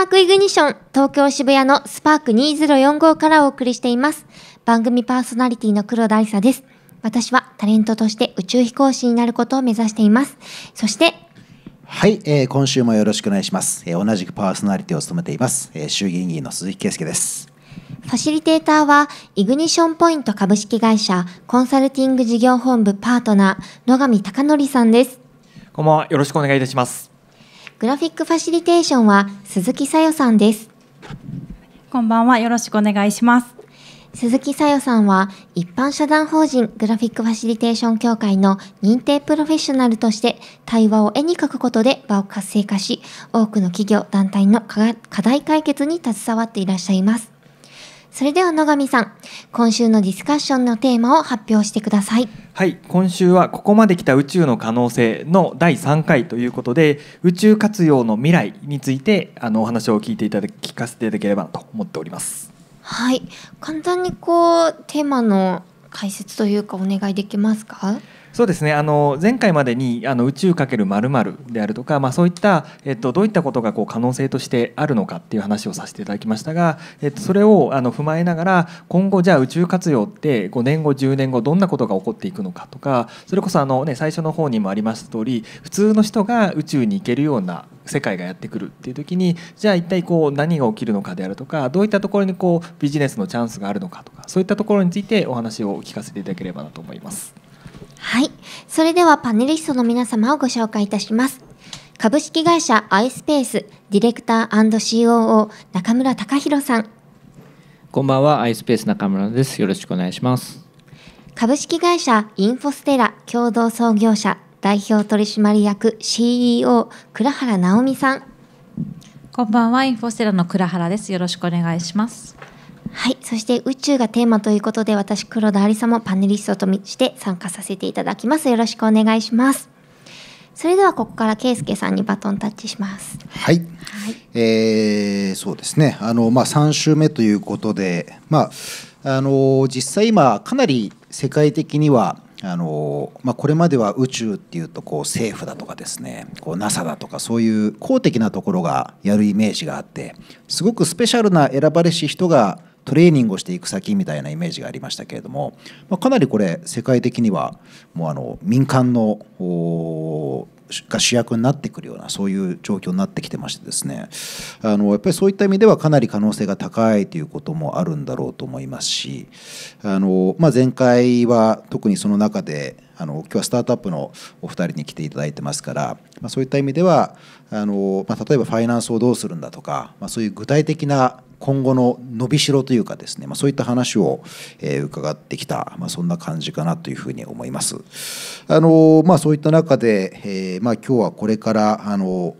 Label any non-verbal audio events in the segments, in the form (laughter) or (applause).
パークイグニション東京渋谷のスパーク2045からお送りしています。番組パーソナリティの黒田愛沙です。私はタレントとして宇宙飛行士になることを目指しています。そしてはい、えー、今週もよろしくお願いします、えー、同じくパーソナリティを務めています、えー、衆議院議員の鈴木圭介です。ファシリテーターは、イグニションポイント株式会社コンサルティング事業本部パートナー、野上隆則さんです。こんばんは、よろしくお願いいたします。グラフィックファシリテーションは鈴木さよさんです。こんばんは。よろしくお願いします。鈴木さよさんは一般社団法人グラフィックファシリテーション協会の認定プロフェッショナルとして対話を絵に描くことで場を活性化し多くの企業団体の課題解決に携わっていらっしゃいますそれでは野上さん、今週のディスカッションのテーマを発表してください。はい、今週はここまで来た宇宙の可能性の第3回ということで、宇宙活用の未来についてあのお話を聞いていただき聞かせていただければと思っております。はい、簡単にこうテーマの解説というかお願いできますか？そうですねあの前回までにあの宇宙×まるであるとか、まあ、そういった、えっと、どういったことがこう可能性としてあるのかっていう話をさせていただきましたが、えっと、それをあの踏まえながら今後じゃあ宇宙活用って5年後10年後どんなことが起こっていくのかとかそれこそあの、ね、最初の方にもありました通り普通の人が宇宙に行けるような世界がやってくるっていう時にじゃあ一体こう何が起きるのかであるとかどういったところにこうビジネスのチャンスがあるのかとかそういったところについてお話を聞かせていただければなと思います。はい。それではパネリストの皆様をご紹介いたします。株式会社アイスペース、ディレクター &COO 中村隆弘さん。こんばんは、アイスペース中村です。よろしくお願いします。株式会社インフォステラ共同創業者代表取締役 CEO 倉原直美さん。こんばんは、インフォステラの倉原です。よろしくお願いします。そして宇宙がテーマということで、私、黒田ありさもパネリストとして参加させていただきます。よろしくお願いします。それではここから圭介さんにバトンタッチします。はい。はい、えー、そうですね。あのまあ三週目ということで、まああの実際今かなり世界的にはあのまあ、これまでは宇宙っていうとこう政府だとかですねこう NASA だとかそういう公的なところがやるイメージがあってすごくスペシャルな選ばれし人がトレーニングをしていく先みたいなイメージがありましたけれども、まあ、かなりこれ世界的にはもうあの民間のが主役になってくるようなそういう状況になってきてましてですねあのやっぱりそういった意味ではかなり可能性が高いということもあるんだろうと思いますしあの、まあ、前回は特にその中であの今日はスタートアップのお二人に来ていただいてますから、まあ、そういった意味ではあの、まあ、例えばファイナンスをどうするんだとか、まあ、そういう具体的な今後の伸びしろというかですね、まあ、そういった話を、えー、伺ってきた、まあ、そんな感じかなというふうに思います。あのまあ、そういった中で、えーまあ、今日はこれからあの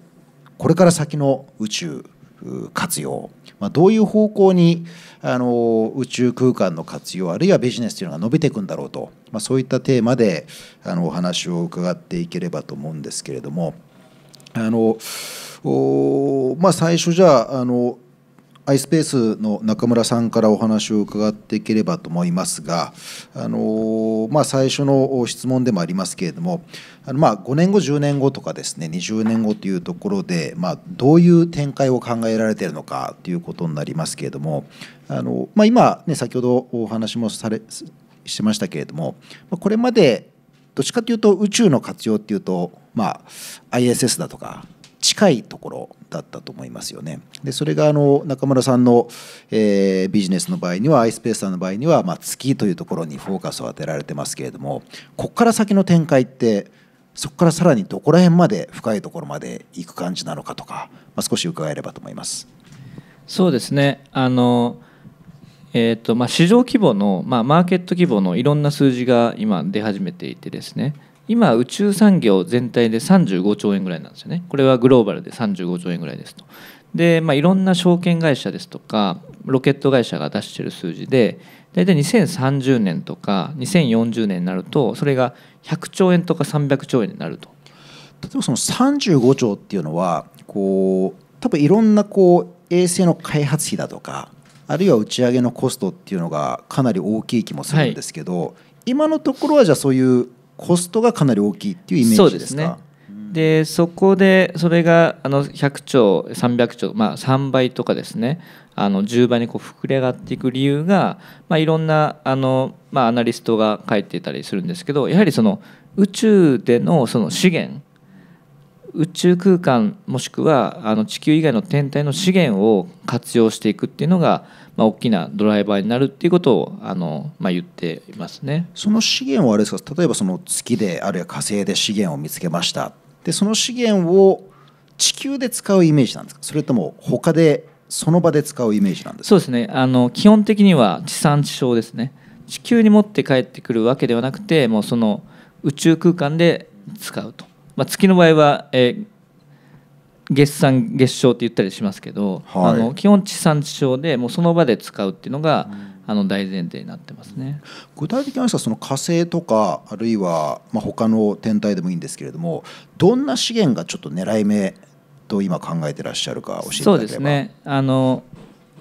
これから先の宇宙活用、まあ、どういう方向にあの宇宙空間の活用あるいはビジネスというのが伸びていくんだろうと、まあ、そういったテーマであのお話を伺っていければと思うんですけれどもあの、おまあ、最初じゃああの iSpace の中村さんからお話を伺っていければと思いますが、あのまあ、最初の質問でもありますけれども、あのまあ5年後、10年後とかですね、20年後というところで、まあ、どういう展開を考えられているのかということになりますけれども、あのまあ、今、ね、先ほどお話もされしてましたけれども、これまでどっちかというと宇宙の活用っていうと、まあ、ISS だとか近いところだったと思いますよね。でそれがあの中村さんの、えー、ビジネスの場合には iSpace さんの場合には、まあ、月というところにフォーカスを当てられてますけれどもここから先の展開ってそこからさらにどこら辺まで深いところまでいく感じなのかとか、まあ、少し伺えればと思います。そうですねあのえーとまあ、市場規模の、まあ、マーケット規模のいろんな数字が今出始めていてですね今宇宙産業全体で35兆円ぐらいなんですよねこれはグローバルで35兆円ぐらいですとで、まあ、いろんな証券会社ですとかロケット会社が出してる数字で大体2030年とか2040年になるとそれが100兆円とか300兆円になると例えばその35兆っていうのはこう多分いろんなこう衛星の開発費だとかあるいは打ち上げのコストっていうのがかなり大きい気もするんですけど、はい、今のところはじゃあそういうコストがかなり大きいっていうイメージですかそうですねでそこでそれがあの100兆300兆、まあ、3倍とかですねあの10倍にこう膨れ上がっていく理由が、まあ、いろんなあの、まあ、アナリストが書いていたりするんですけどやはりその宇宙でのその資源宇宙空間もしくはあの地球以外の天体の資源を活用していくっていうのが、まあ、大きなドライバーになるっていうことをあの、まあ、言っていますねその資源はあれですか例えばその月であるいは火星で資源を見つけましたでその資源を地球で使うイメージなんですかそれとも他でその場で使うイメージなんですかそうですねあの基本的には地産地消ですね地球に持って帰ってくるわけではなくてもうその宇宙空間で使うとまあ、月の場合は、えー、月産月商って言ったりしますけど、はい、あの基本地産地消でもうその場で使うっていうのが、うん、あの大前提になってますね具体的な話はその火星とかあるいはまあ他の天体でもいいんですけれどもどんな資源がちょっと狙い目と今考えてらっしゃるか教えていただければそうですねあの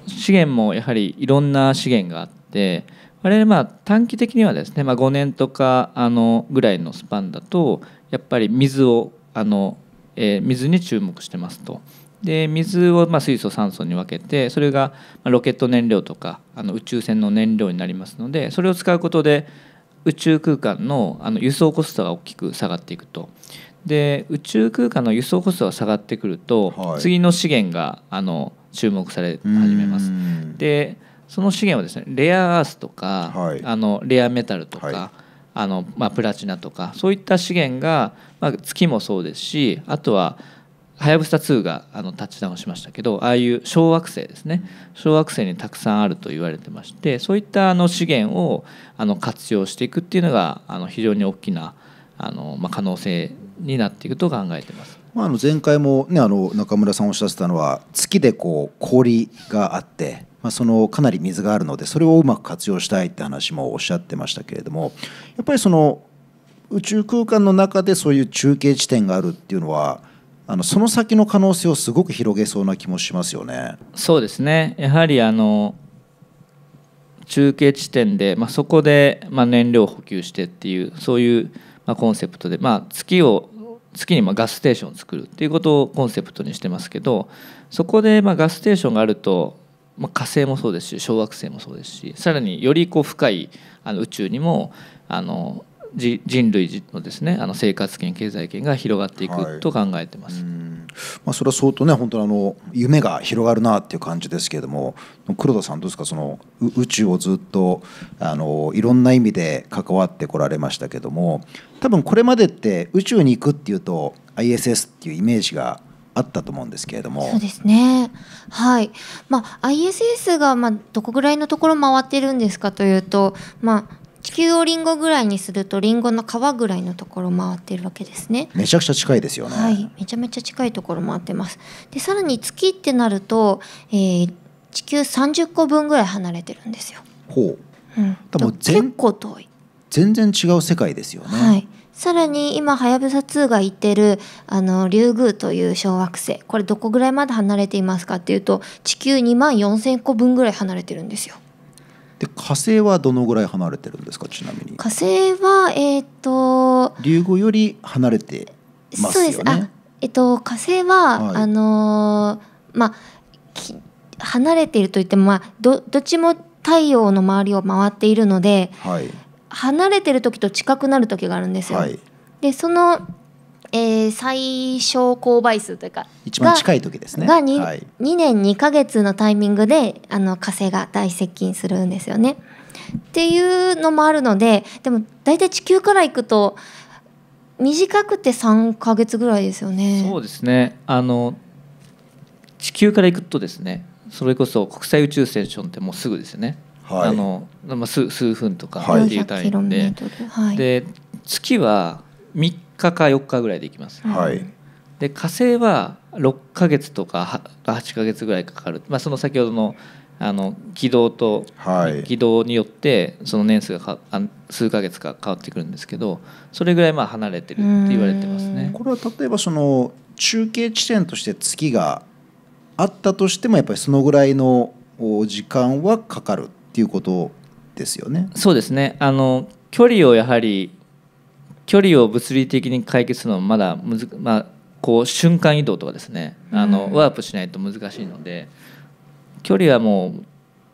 資源もやはりいろんな資源があって我々まあ短期的にはですね、まあ、5年とかあのぐらいのスパンだとやっぱり水をあの、えー、水に注目してますと。で水をまあ水素酸素に分けてそれがロケット燃料とかあの宇宙船の燃料になりますのでそれを使うことで宇宙空間のあの輸送コストが大きく下がっていくと。で宇宙空間の輸送コストが下がってくると、はい、次の資源があの注目され始めます。でその資源はですねレアアースとか、はい、あのレアメタルとか。はいあの、まあ、プラチナとかそういった資源が、まあ、月もそうですしあとははやぶさ2があのタッチダウンしましたけどああいう小惑星ですね小惑星にたくさんあると言われてましてそういったあの資源をあの活用していくっていうのがあの非常に大きなあの、まあ、可能性になっていくと考えてます。まあ、あの前回も、ね、あの中村さんおっしゃってたのは月でこう氷があってまあ、そのかなり水があるのでそれをうまく活用したいって話もおっしゃってましたけれどもやっぱりその宇宙空間の中でそういう中継地点があるっていうのはあのその先の可能性をすごく広げそうな気もしますよね。そうですねやはりあの中継地点で、まあ、そこで、まあ、燃料を補給してっていうそういう、まあ、コンセプトで、まあ、月を月にまガスステーションを作るっていうことをコンセプトにしてますけどそこでまガスステーションがあるとまあ、火星もそうですし小惑星もそうですしさらによりこう深いあの宇宙にもあの人類のですねあの生活圏経済圏が広がっていくと考えてます、はい、まあ、それは相当ね本当にあの夢が広がるなっていう感じですけれども黒田さんどうですかその宇宙をずっとあのいろんな意味で関わってこられましたけども多分これまでって宇宙に行くっていうと ISS っていうイメージがあったと思うんですけれどもそうですね、はいまあ、ISS がまあどこぐらいのところ回ってるんですかというと、まあ、地球をリンゴぐらいにするとリンゴの皮ぐらいのところ回ってるわけですねめちゃくちゃ近いですよねはいめちゃめちゃ近いところ回ってますでさらに月ってなると、えー、地球三十個分ぐらい離れてるんですよほう、うん、多分結構遠い全然違う世界ですよね、はい、さらに今はやぶさ2が行ってるあのリュウグウという小惑星これどこぐらいまで離れていますかっていうと地球2万4千個分ぐらい離れてるんですよ。で火星はどのぐらい離れてるんですかちなみに。火星はえっ、ー、と。リュウグより離れてますよね。そうですあえっ、ー、と火星は、はい、あのー、まあ離れているといってもまあどどっちも太陽の周りを回っているので。はい離れてる時と近くなる時があるんですよ。はい、でそのえー、最小公倍数というか一番近い時ですねが 2,、はい、2年2か月のタイミングであの火星が大接近するんですよね。っていうのもあるのででも大体地球から行くと短くて3か月ぐらいですよね。そうですねあの地球から行くとですねそれこそ国際宇宙ステーションってもうすぐですよねはい、あのまあ数数分とかっていう単位で、はい、で月は3日か4日ぐらいで行きます。はい、で火星は6か月とか8か月ぐらいかかる、まあ、その先ほどのあの軌道と、軌道によってその年数がか数か月か変わってくるんですけどそれぐらいまあ離れてるって言われてますね。これは例えばその中継地点として月があったとしてもやっぱりそのぐらいの時間はかかるていうことですよね。そうですねあの距離をやはり距離を物理的に解決するのはまだむず、まあ、こう瞬間移動とかですねあのワープしないと難しいので距離はもう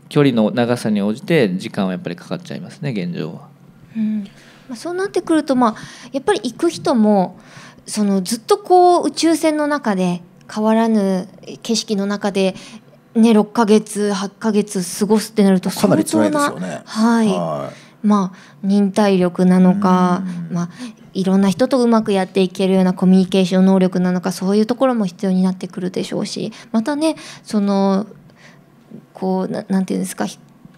距離の長さに応じて時間はやっぱりかかっちゃいますね現状は。うんまそうなってくると、まあ、やっぱり行く人もそのずっとこう宇宙船の中で変わらぬ景色の中でね、6か月8か月過ごすってなるとかなり辛いですよね。はい、はいまあ、忍耐力なのか、まあ、いろんな人とうまくやっていけるようなコミュニケーション能力なのかそういうところも必要になってくるでしょうしまたねそのこうななんていうんですか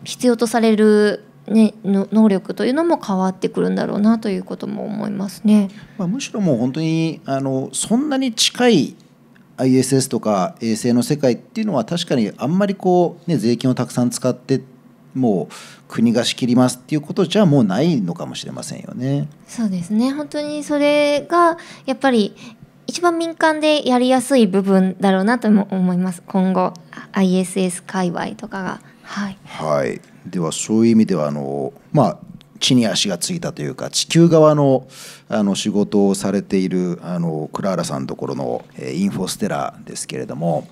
必要とされるね、能力というのも変わってくるんだろうなということも思いますね。まあ、むしろもう本当にあのそんなに近い ISS とか衛星の世界っていうのは確かにあんまりこう、ね、税金をたくさん使ってもう国が仕切りますっていうことじゃもうないのかもしれませんよね。そうですね本当にそれがやっぱり一番民間でやりやすい部分だろうなとも思います今後 ISS 界隈とかが。はい、はい、ではそういう意味ではあの、まあ、地に足がついたというか地球側のあの仕事をされているあのクラーラさんのところの、えインフォステラですけれども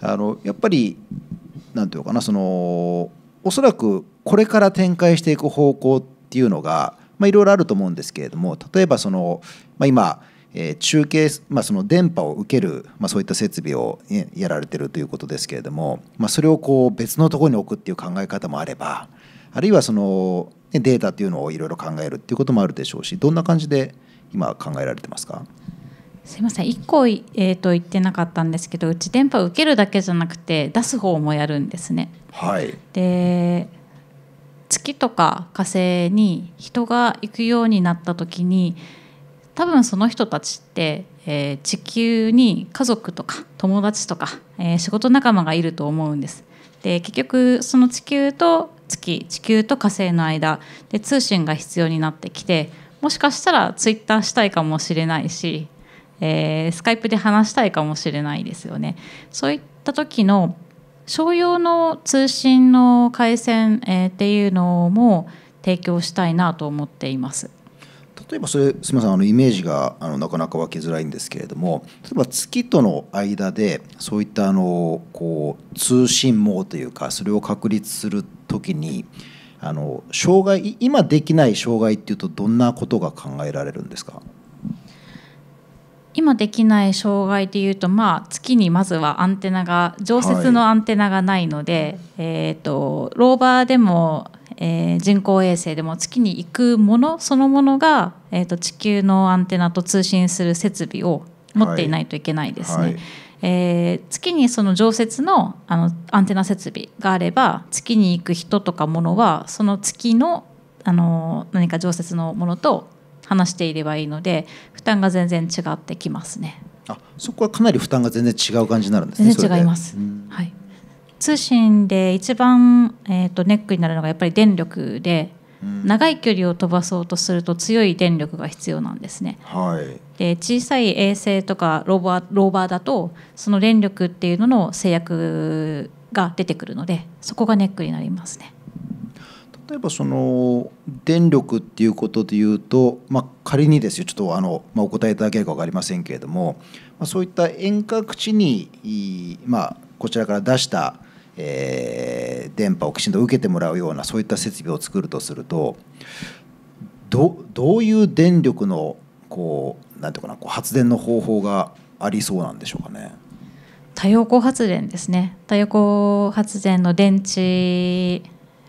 あのやっぱり何て言うかなそのおそらくこれから展開していく方向っていうのがいろいろあると思うんですけれども例えばその、まあ、今え中継、まあ、その電波を受ける、まあ、そういった設備をやられてるということですけれども、まあ、それをこう別のところに置くっていう考え方もあればあるいはそのでデータっていうのをいろいろ考えるっていうこともあるでしょうしどんな感じで今考えられてますかすいません1個、えー、と言ってなかったんですけどうち電波受けるだけじゃなくて出す方もやるんですね。はい、で月とか火星に人が行くようになった時に多分その人たちって、えー、地球に家族とか友達とか、えー、仕事仲間がいると思うんです。で結局その地球と月地球と火星の間で通信が必要になってきてもしかしたらツイッターしたいかもしれないし、えー、スカイプで話したいかもしれないですよね。そういった時の商用の通信の回線、えー、っていうのも提供したいなと思っています。例えばそれすみませんあのイメージがあのなかなか分けづらいんですけれども例えば月との間でそういったあのこう通信網というかそれを確立するときにあの障害今できない障害っていうとどんなことが考えられるんですか今できない障害でいうと、まあ、月にまずはアンテナが常設のアンテナがないので、はい、えーとローバーでもえー、人工衛星でも月に行くものそのものが、えーと、地球のアンテナと通信する設備を持っていないといけないですね。はいはい、えー、月にその常設のあのアンテナ設備があれば月に行く人とかものはその月のあの何か常設のものと話していればいいので負担が全然違ってきますね。あそこはかなり負担が全然違う感じになるんですね。全然違います。はい。通信で一番、えーと、ネックになるのがやっぱり電力で、うん、長い距離を飛ばそうとすると強い電力が必要なんですね。はい、で小さい衛星とかローバーローバーだとその電力っていうのの制約が出てくるのでそこがネックになりますね。例えばその電力っていうことでいうと、まあ、仮にですよちょっとあの、まあ、お答えいただけるか分かりませんけれども、まあ、そういった遠隔地に、まあ、こちらから出したえー、電波をきちんと受けてもらうようなそういった設備を作るとするとどどういう電力のこうなんていうかなこう発電の方法がありそうなんでしょうかね。太陽光発電ですね太陽光発電の電池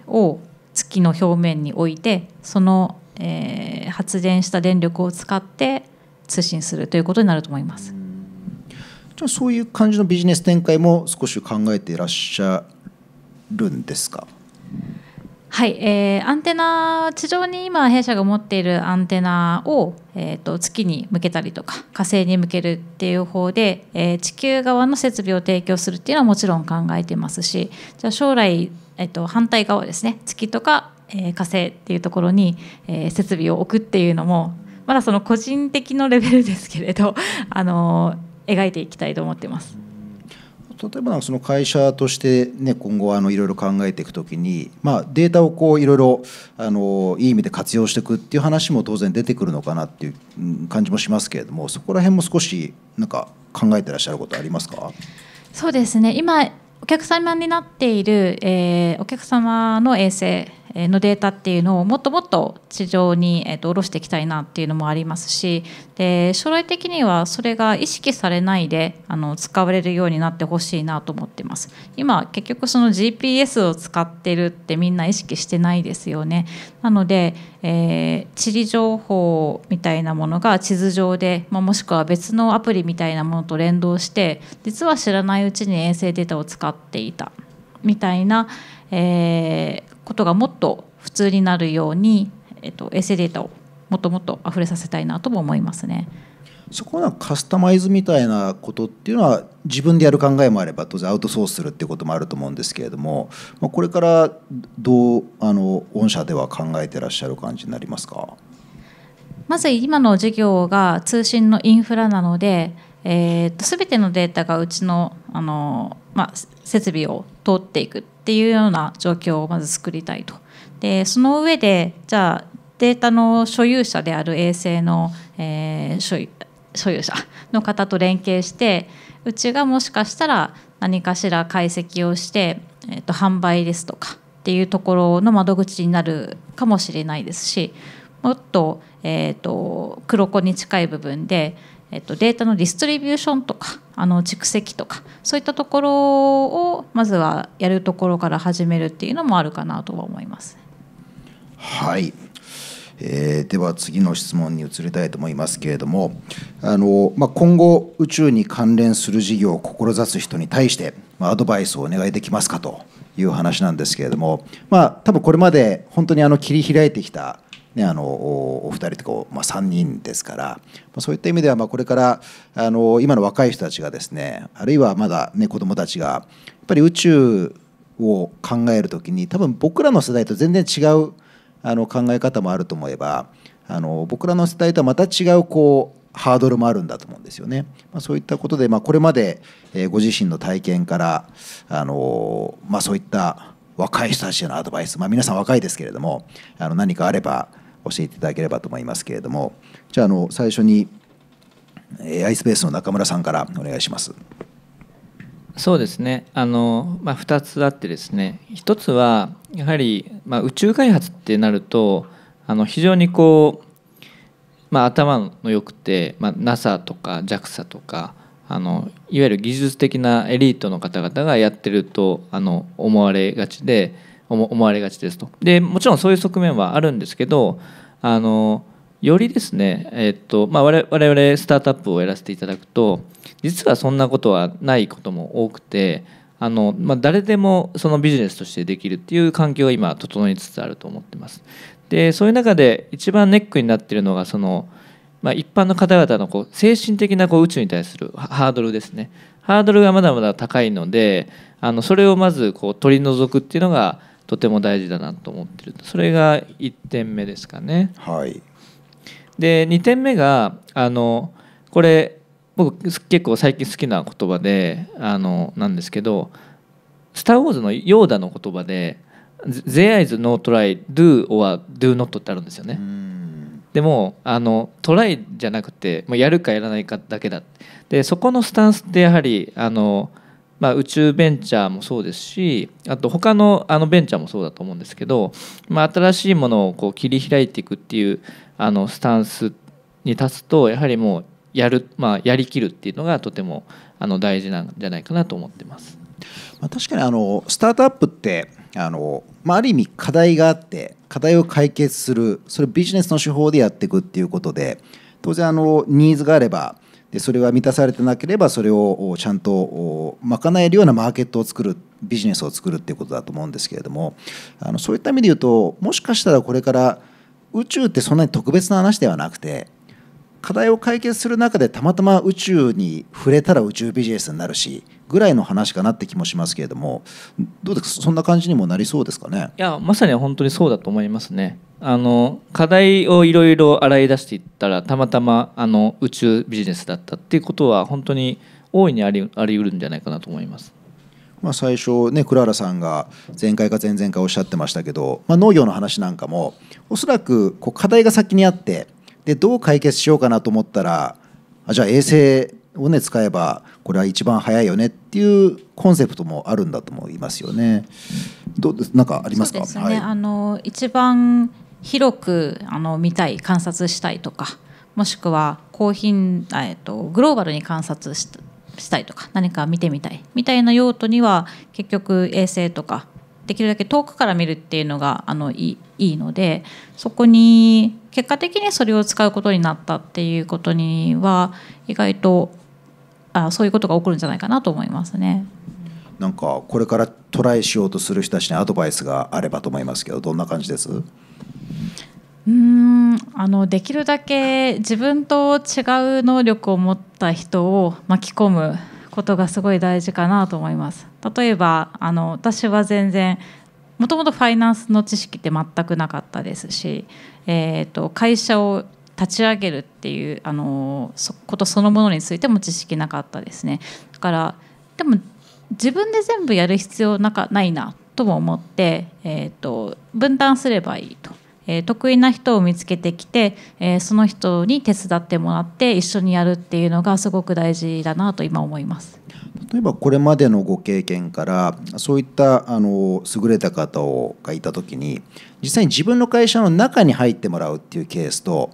を月の表面に置いてその、えー、発電した電力を使って通信するということになると思います。じゃそういう感じのビジネス展開も少し考えていらっしゃるんですかはい、えー、アンテナ地上に今弊社が持っているアンテナを、えーと、月に向けたりとか火星に向けるっていう方で、えー、地球側の設備を提供するっていうのはもちろん考えてますしじゃあ将来、えーと、と反対側ですね月とか、えー、火星っていうところに、えー、設備を置くっていうのもまだその個人的のレベルですけれどあのー描いていきたいと思ってます。例えばその会社として、ね、今後いろいろ考えていくときに、まあ、データをいろいろいい意味で活用していくっていう話も当然出てくるのかなっていう感じもしますけれどもそこら辺も少しなんか考えてらっしゃることありますかそうですね今お客様になっている、えー、お客様の衛生のデータっていうのをもっともっと地上に、えと下ろしていきたいなっていうのもありますしで将来的にはそれが意識されないであの使われるようになってほしいなと思ってます今結局その GPS を使ってるってみんな意識してないですよねなので、えー、地理情報みたいなものが地図上で、まあ、もしくは別のアプリみたいなものと連動して実は知らないうちに衛星データを使っていたみたいな、えーことがもっと普通になるように、えっと、衛星データをもっともっと溢れさせたいなとも思いますね。そこはカスタマイズみたいなことっていうのは自分でやる考えもあれば当然アウトソースするっていうこともあると思うんですけれども、まあ、これからどうあの御社では考えてらっしゃる感じになりますかまず今の事業が通信のインフラなので、えー、と全てのデータがうちのあの、まあ、設備を通っていくっていうような状況をまず作りたいと。でその上でじゃあデータの所有者である衛星の、えー、所有所有者 (laughs) の方と連携してうちがもしかしたら何かしら解析をして、えー、と販売ですとかっていうところの窓口になるかもしれないですしもっと,、えーと黒子に近い部分で、えっと、データのディストリビューションとかあの蓄積とかそういったところをまずはやるところから始めるっていうのもあるかなとは思います。はいえー、では次の質問に移りたいと思いますけれどもあの、まあ、今後宇宙に関連する事業を志す人に対して、まあ、アドバイスをお願いできますかという話なんですけれども、まあ、多分これまで本当にあの切り開いてきたね、あのお二人とこう、まあ、3人ですから、まあ、そういった意味ではまあこれからあの今の若い人たちがですねあるいはまだ、ね、子どもたちがやっぱり宇宙を考える時に多分僕らの世代と全然違うあの考え方もあると思えばあの僕らの世代とはまた違うこうハードルもあるんだと思うんですよね。まあ、そういったことで、まあ、これまでご自身の体験からあの、まあ、そういった若い人たちへのアドバイス、まあ、皆さん若いですけれどもあの何かあれば教えていただければと思いますけれどもじゃああの最初に AI スペースの中村さんからお願いします。そうですねあの、まあ、二つあってですね一つはやはり、まあ、宇宙開発ってなるとあの非常にこう、まあ、頭の良くて、まあ、NASA とか JAXA とかあのいわゆる技術的なエリートの方々がやってるとあの思われがちで思われがちですと。でもちろんそういう側面はあるんですけどあのよりですね、えっとまあ、我々スタートアップをやらせていただくと実はそんなことはないことも多くてあの、まあ、誰でもそのビジネスとしてできるっていう環境が今整いつつあると思ってます。でそういう中で一番ネックになってるのがその、まあ、一般の方々のこう精神的なこう宇宙に対するハードルですねハードルがまだまだ高いのであのそれをまずこう取り除くっていうのがとても大事だなと思ってるそれが1点目ですかね。はい、で2点目があのこれ僕結構最近好きな言葉であのなんですけど「スター・ウォーズ」のヨーダの言葉で「There is no try do or do not」ってあるんですよね。でもあのトライじゃなくてもうやるかやらないかだけだでそこのスタンスってやはりあの。うんまあ、宇宙ベンチャーもそうですしあと他のあのベンチャーもそうだと思うんですけど、まあ、新しいものをこう切り開いていくっていうあのスタンスに立つとやはりもうやる、まあ、やりきるっていうのがとてもあの大事なんじゃないかなと思ってます。まあ、確かにあのスタートアップってあの、まあ、ある意味課題があって課題を解決するそれビジネスの手法でやっていくっていうことで当然あのニーズがあればそれが満たされてなければそれをちゃんと賄えるようなマーケットを作るビジネスを作るっていうことだと思うんですけれどもあのそういった意味で言うともしかしたらこれから宇宙ってそんなに特別な話ではなくて課題を解決する中でたまたま宇宙に触れたら宇宙ビジネスになるしぐらいの話かなって気もしますけれどもどうですかそんな感じにもなりそうですかねいやまさに本当にそうだと思いますねあの課題をいろいろ洗い出していったらたまたまあの宇宙ビジネスだったっていうことは本当に大いにありあり得るんじゃないかなと思います。まあ、最初ねクーラさんが前回か前々回おっしゃってましたけど、まあ、農業の話なんかもおそらくこう課題が先にあってでどう解決しようかなと思ったらあじゃあ衛星尾根使えばこれは一番早いよねっていうコンセプトもあるんだと思いますよね。どうでなんかありますか。すね、はい、あの一番広くあの見たい観察したいとか、もしくは高品えっとグローバルに観察したしたいとか何か見てみたいみたいな用途には結局衛星とかできるだけ遠くから見るっていうのがあのいい。いいのでそこに結果的にそれを使うことになったっていうことには意外とあそういうことが起こるんじゃないかなと思いますね。なんかこれからトライしようとする人たちにアドバイスがあればと思いますけどどんな感じですうんあのできるだけ自分と違う能力を持った人を巻き込むことがすごい大事かなと思います。例えばあの私は全然もともとファイナンスの知識って全くなかったですし、えーと、と会社を立ち上げるっていうあのそことそのものについても知識なかったですねだからでも自分で全部やる必要なかないなとも思って、えーと、分担すればいいと。えー、得意な人を見つけてきて、えー、その人に手伝ってもらって一緒にやるっていうのがすごく大事だなと今思います例えばこれまでのご経験からそういったあの優れた方をがいた時に実際に自分の会社の中に入ってもらうっていうケースと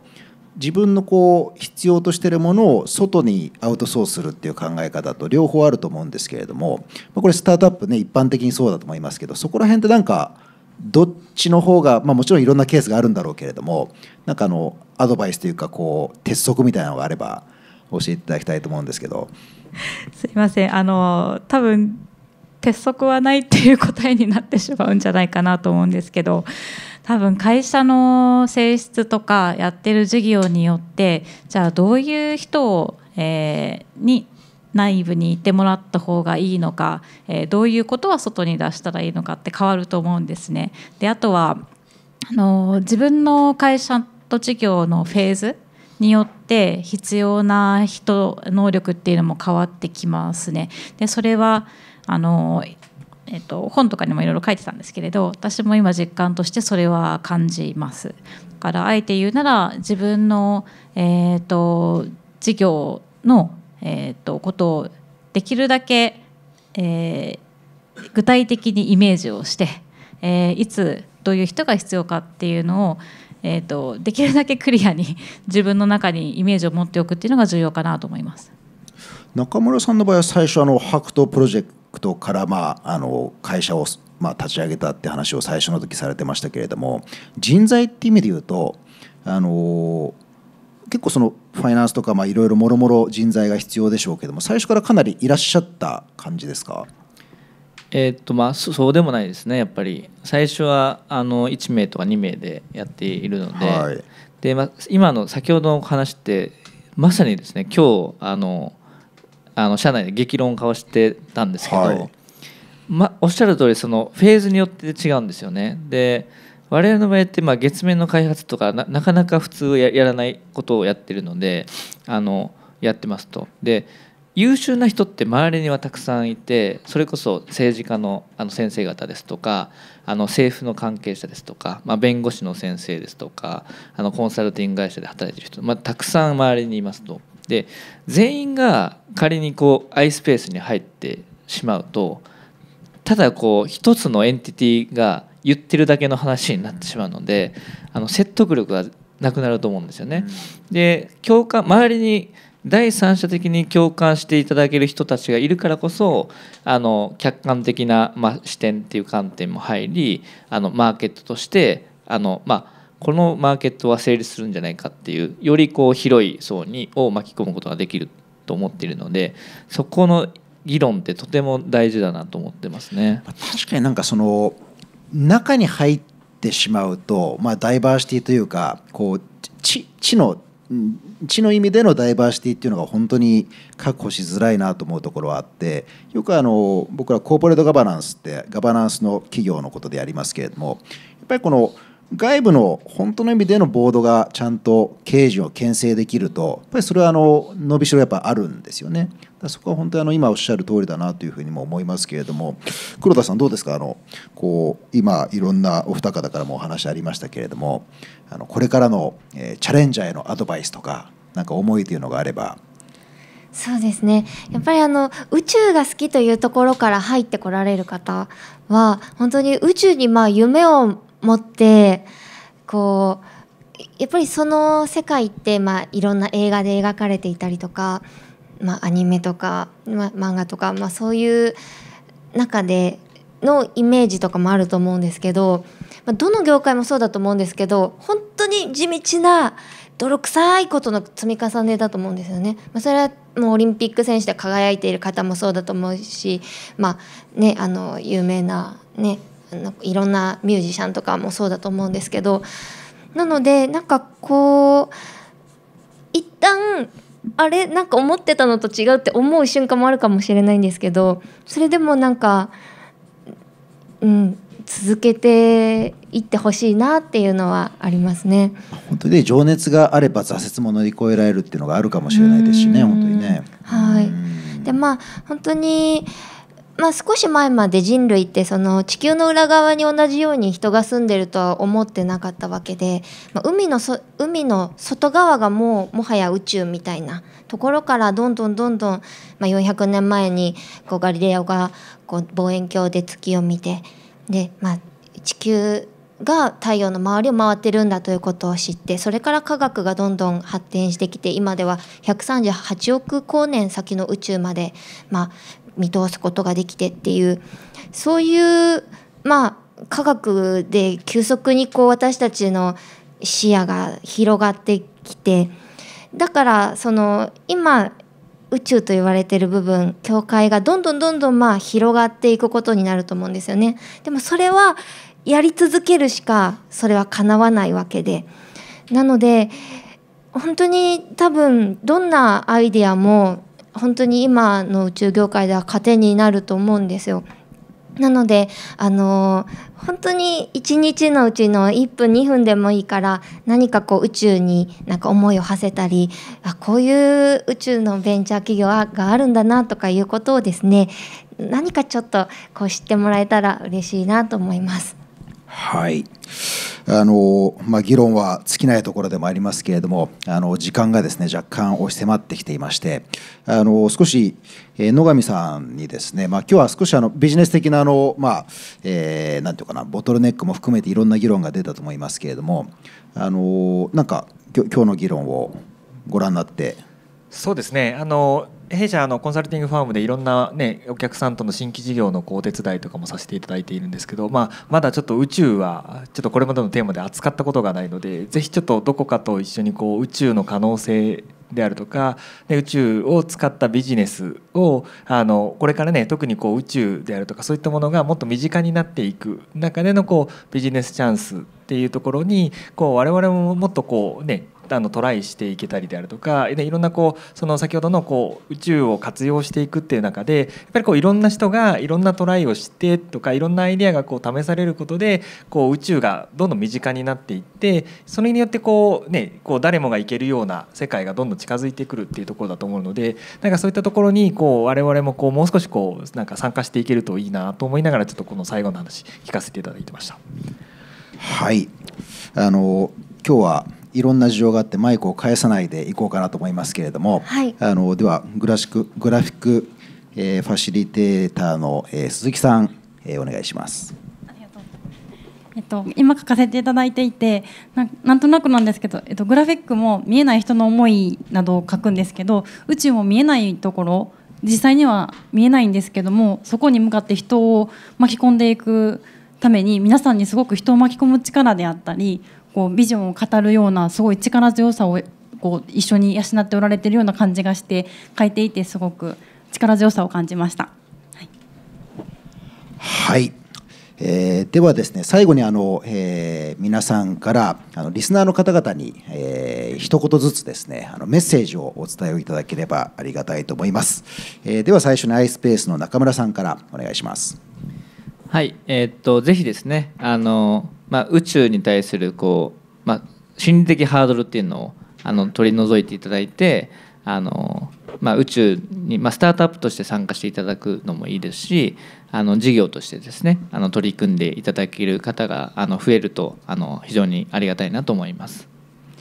自分のこう必要としてるものを外にアウトソースするっていう考え方と両方あると思うんですけれどもこれスタートアップね一般的にそうだと思いますけどそこら辺ってなんかどっちの方が、まあ、もちろんいろんなケースがあるんだろうけれどもなんかあのアドバイスというかこう鉄則みたいなのがあれば教えていただきたいと思うんですけど。(laughs) すいませんあの多分鉄則はないっていう答えになってしまうんじゃないかなと思うんですけど多分会社の性質とかやってる事業によってじゃあどういう人を、えー、に内部にいてもらった方がいいのか、えー、どういうことは外に出したらいいのかって変わると思うんですね。であとはあの自分の会社と事業のフェーズによって必要な人能力っていうのも変わってきますね。でそれはあのえーと、本とかにもいろいろ書いてたんですけれど私も今実感としてそれは感じます。だからあえて言うなら自分の、えーと、事業の、えーと、ことをできるだけ、えー、具体的にイメージをして、えー、いつどういう人が必要かっていうのを、えー、とできるだけクリアに (laughs) 自分の中にイメージを持っておくっていうのが重要かなと思います。中村さんの場合は最初あの白頭プロジェクトトからまああの会社をまあ立ち上げたって話を最初の時されてましたけれども人材って意味で言うとあの結構そのファイナンスとかいろいろもろもろ人材が必要でしょうけども最初からかなりいらっしゃった感じですかえー、っとまあそうでもないですねやっぱり最初はあの1名とか2名でやっているのではい、でまあ、今の先ほどの話ってまさにですね今日あのあの社内で激論を交わしてたんですけど、はい、ま、おっしゃる通りそのフェーズによって違うんですよね。で我々の場合ってまあ月面の開発とかなかなか普通ややらないことをやってるのであのやってますと。で優秀な人って周りにはたくさんいてそれこそ政治家のあの先生方ですとかあの政府の関係者ですとか、まあ、弁護士の先生ですとかあのコンサルティング会社で働いてる人、まあ、たくさん周りにいますと。で全員が仮にこう iSpace に入ってしまうとただこう一つのエンティティが言ってるだけの話になってしまうのであの説得力がなくなると思うんですよね。で共感周りに第三者的に共感していただける人たちがいるからこそあの客観的な、まあ、視点っていう観点も入りあのマーケットとしてあの、まあ、このマーケットは成立するんじゃないかっていうよりこう広い層にを巻き込むことができると思っているのでそこの議論ってとても大事だなと思ってますね。確かになんかその中に入ってしまうと、まあ、ダイバーシティというかこう地地の地の意味でのダイバーシティっていうのが本当に確保しづらいなと思うところはあってよくあの僕らコーポレートガバナンスってガバナンスの企業のことでやりますけれどもやっぱりこの外部の本当の意味でのボードがちゃんと経営陣を牽制できるとやっぱりそれはあの伸びしろやっぱあるんですよね。そこは本当にあの今おっしゃる通りだなというふうにも思いますけれども黒田さんどうですかあのこう今いろんなお二方からもお話ありましたけれどもあのこれからの、えチャレンジャーへのアドバイスとか何か思いというのがあればそうですねやっぱりあの宇宙が好きというところから入ってこられる方は本当に宇宙にまあ夢を持ってこうやっぱりその世界って、まあ、いろんな映画で描かれていたりとか、まあ、アニメとか、まあ、漫画とか、まあ、そういう中でのイメージとかもあると思うんですけど、まあ、どの業界もそうだと思うんですけど本当に地道な泥臭いことの積み重ねだと思うんですよね。まあ、それはもうオリンピック選手で輝いている方もそうだと思うし、まあね、あの有名な、ね、いろんなミュージシャンとかもそうだと思うんですけどなのでなんかこう一旦あれなんか思ってたのと違うって思う瞬間もあるかもしれないんですけどそれでもなんかうん続けていってほしいなっていうのはありますね。本当に情熱があれば挫折も乗り越えられるっていうのがあるかもしれないですしね本当にね。はいでまあ本当にまあ、少し前まで人類ってその地球の裏側に同じように人が住んでるとは思ってなかったわけで、まあ、海のそ海の外側がもうもはや宇宙みたいなところからどんどんどんどん、まあ、400年前にこうガリレオがこう望遠鏡で月を見てで、まあ、地球が太陽の周りを回ってるんだということを知ってそれから科学がどんどん発展してきて今では138億光年先の宇宙まで、まあ、見通すことができてっていうそういうまあ科学で急速にこう私たちの視野が広がってきてだからその今宇宙と言われてる部分境界がどんどんどんどんまあ広がっていくことになると思うんですよね。でもそれはやり続けるしかそれは叶わないわけでなので本当に多分どんなアイデアも本当に今の宇宙業界では糧になると思うんですよ。なのであの本当に1日のうちの1分2分でもいいから何かこう宇宙になんか思いを馳せたりあこういう宇宙のベンチャー企業があるんだなとかいうことをですね何かちょっとこう知ってもらえたら嬉しいなと思います。はいあのまあ、議論は尽きないところでもありますけれども、あの時間がですね若干押し迫ってきていまして、あの少し、え野上さんにですね、まあ今日は少しあのビジネス的なあの、まあえー、なんていうかな、ボトルネックも含めていろんな議論が出たと思いますけれども、あのなんかきょ今日の議論をご覧になって。そうですねあの弊社のコンサルティングファームでいろんな、ね、お客さんとの新規事業のこうお手伝いとかもさせていただいているんですけど、まあ、まだちょっと宇宙はちょっとこれまでのテーマで扱ったことがないのでぜひちょっとどこかと一緒にこう宇宙の可能性であるとか宇宙を使ったビジネスをあのこれからね特にこう宇宙であるとかそういったものがもっと身近になっていく中でのこうビジネスチャンスっていうところにこう我々ももっとこうねあのトライしていけたりであるとかでいろんなこうその先ほどのこう宇宙を活用していくっていう中でやっぱりこういろんな人がいろんなトライをしてとかいろんなアイデアがこう試されることでこう宇宙がどんどん身近になっていってそれによってこう、ね、こう誰もが行けるような世界がどんどん近づいてくるっていうところだと思うのでなんかそういったところにこう我々もこうもう少しこうなんか参加していけるといいなと思いながらちょっとこの最後の話聞かせていただいてました。はいあの今日はいろんな事情があってマイクを返さないでいこうかなと思いますけれども、はい、あのではグラシックグラフィック、えー、ファシリテーターの、えー、鈴木さん、えー、お願いします。えっと、今書かせていただいていてなんとなくなんですけど、えっと、グラフィックも見えない人の思いなどを書くんですけど宇宙も見えないところ実際には見えないんですけどもそこに向かって人を巻き込んでいくために皆さんにすごく人を巻き込む力であったりこうビジョンを語るようなすごい力強さをこう一緒に養っておられてるような感じがして書いていてすごく力強さを感じました。はい、はいえー、ではですね最後にあの、えー、皆さんからあのリスナーの方々に、えー、一言ずつですねあのメッセージをお伝えをいただければありがたいと思います、えー、では最初に iSpace の中村さんからお願いしますはいえー、っとぜひですねあのまあ、宇宙に対するこう、まあ、心理的ハードルっていうのをあの取り除いていただいてあの、まあ、宇宙に、まあ、スタートアップとして参加していただくのもいいですしあの事業としてですねあの取り組んでいただける方があの増えるとあの非常にありがたいなと思います。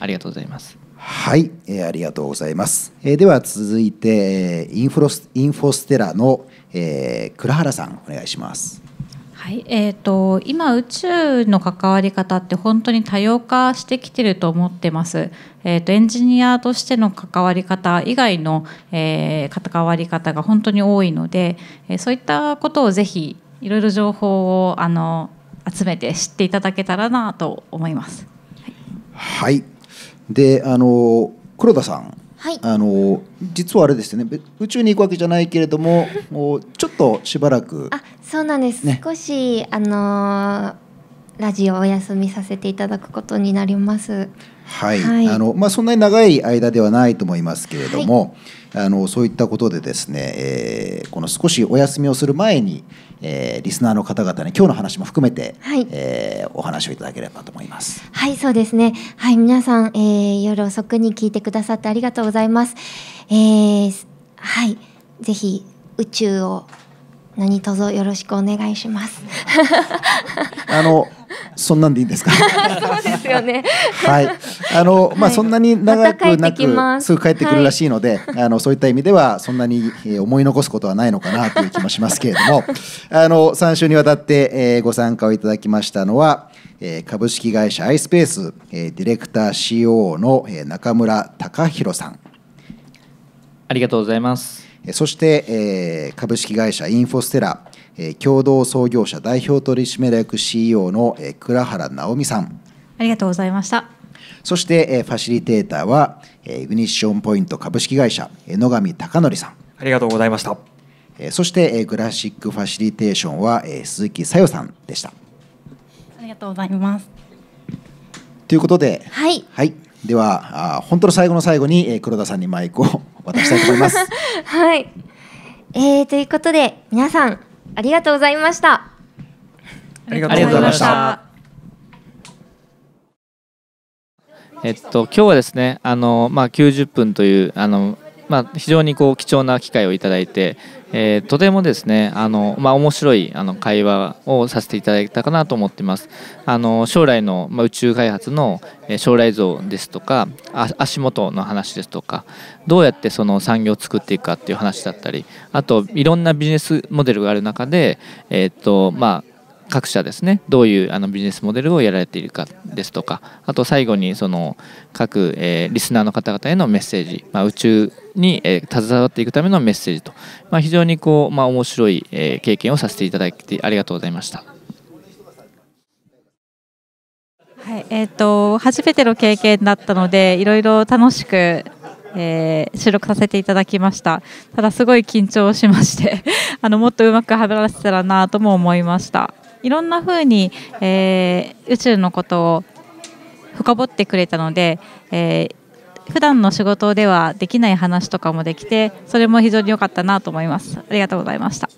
ありがとうございます。はい、えー、ありがとうございます。えー、では続いてインフロスインフォステラの、えー、倉原さんお願いします。はいえーと、今宇宙の関わり方って本当に多様化してきてると思ってます、えと、とエンジニアとしての関わり方以外の、えー、関わり方が本当に多いので、えー、そういったことをぜひいろいろ情報をあの集めて知っていただけたらなと思いますはい、はい、であの黒田さんはい、あの実はあれですね宇宙に行くわけじゃないけれども (laughs) ちょっとしばらくあそうなんです、ね、少しあのラジオお休みさせていただくことになります。はい、はい、あのまあ、そんなに長い間ではないと思いますけれども、はい、あのそういったことでですね、えー、この少しお休みをする前に、えー、リスナーの方々に今日の話も含めて、はい、えー、お話をいただければと思います。はいそうですねはい皆さん、えー、夜遅くに聞いてくださってありがとうございます。えー、はいぜひ宇宙を何卒よろしくお願いします。あのそんなんでいいんですか (laughs) そうですよねはいあのまあそんなに長くなく、ま、すぐ帰ってくるらしいので、はい、あのそういった意味ではそんなに思い残すことはないのかなという気もしますけれども (laughs) あの3週にわたって、えご参加をいただきましたのは株式会社 iSpace ディレクター c e o の中村隆弘さんありがとうございますそして、え株式会社インフォステラ共同創業者代表取締役 CEO の倉原直美さんありがとうございましたそしてファシリテーターはイグニッションポイント株式会社野上貴則さんありがとうございましたそしてグラシックファシリテーションは鈴木さよさんでしたありがとうございますということで、はい、はい、ではあ本当の最後の最後に黒田さんにマイクを渡したいと思います (laughs) はい、えー、ということで皆さんありがとうございましたありがとうございましたえっと今日はですねあのまあ90分というあのまあ非常にこう貴重な機会をいただいてえー、とてもですねあの、まあ、面白いあの会話をさせていただいたかなと思ってますあの将来の、まあ、宇宙開発の将来像ですとか足元の話ですとかどうやってその産業を作っていくかっていう話だったりあといろんなビジネスモデルがある中で、えーとまあ、各社ですねどういうあのビジネスモデルをやられているかですとかあと最後にその各、えー、リスナーの方々へのメッセージ、まあ、宇宙に、えー、携わっていくためのメッセージと、まあ、非常にこう、まあ、面白い、えー、経験をさせていただいてありがとうございました。はいえーと、初めての経験だったのでいろいろ楽しくえー、収録させていただきましたただすごい緊張しまして (laughs) あのもっとうまくはらせたらなとも思いましたいろんなふうに、えー、宇宙のことを深掘ってくれたので、えー、普段の仕事ではできない話とかもできてそれも非常に良かったなと思いますありがとうございました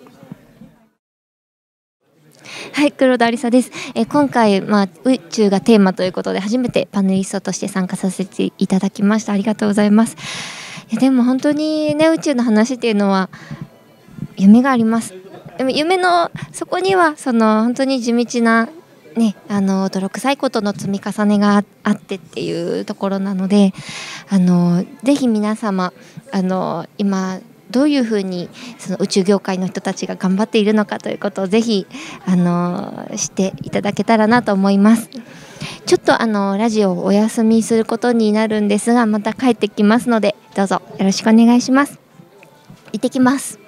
はい黒田有沙です、えー、今回、まあ、宇宙がテーマということで初めてパネリストとして参加させていただきましたありがとうございますいやでも本当にね宇宙の話っていうのは夢がありますでも夢のそこにはその本当に地道なね、あの泥臭いことの積み重ねがあってっていうところなのであのぜひ皆様あの今どういうふうにその宇宙業界の人たちが頑張っているのかということをぜひあのしていただけたらなと思います。ちょっとあのラジオをお休みすることになるんですがまた帰ってきますのでどうぞよろしくお願いします。行ってきます。